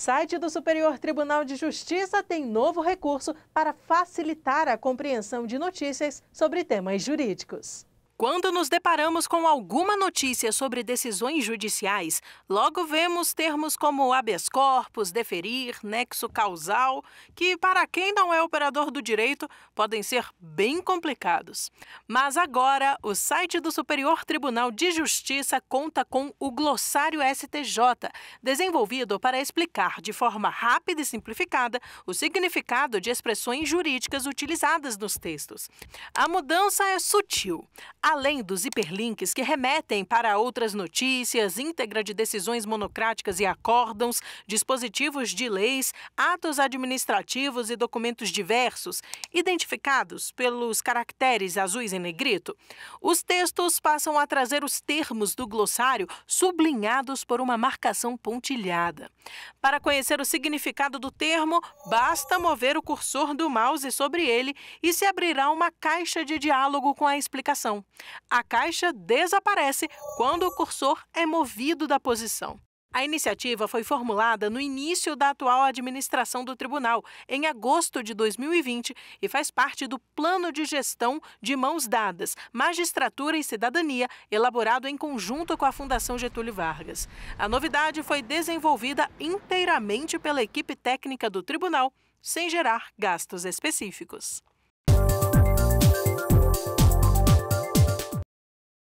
Site do Superior Tribunal de Justiça tem novo recurso para facilitar a compreensão de notícias sobre temas jurídicos. Quando nos deparamos com alguma notícia sobre decisões judiciais, logo vemos termos como habeas corpus, deferir, nexo causal, que, para quem não é operador do direito, podem ser bem complicados. Mas agora, o site do Superior Tribunal de Justiça conta com o Glossário STJ, desenvolvido para explicar de forma rápida e simplificada o significado de expressões jurídicas utilizadas nos textos. A mudança é sutil. Além dos hiperlinks que remetem para outras notícias, íntegra de decisões monocráticas e acórdãos, dispositivos de leis, atos administrativos e documentos diversos, identificados pelos caracteres azuis em negrito, os textos passam a trazer os termos do glossário sublinhados por uma marcação pontilhada. Para conhecer o significado do termo, basta mover o cursor do mouse sobre ele e se abrirá uma caixa de diálogo com a explicação. A caixa desaparece quando o cursor é movido da posição. A iniciativa foi formulada no início da atual administração do tribunal, em agosto de 2020, e faz parte do Plano de Gestão de Mãos Dadas, Magistratura e Cidadania, elaborado em conjunto com a Fundação Getúlio Vargas. A novidade foi desenvolvida inteiramente pela equipe técnica do tribunal, sem gerar gastos específicos.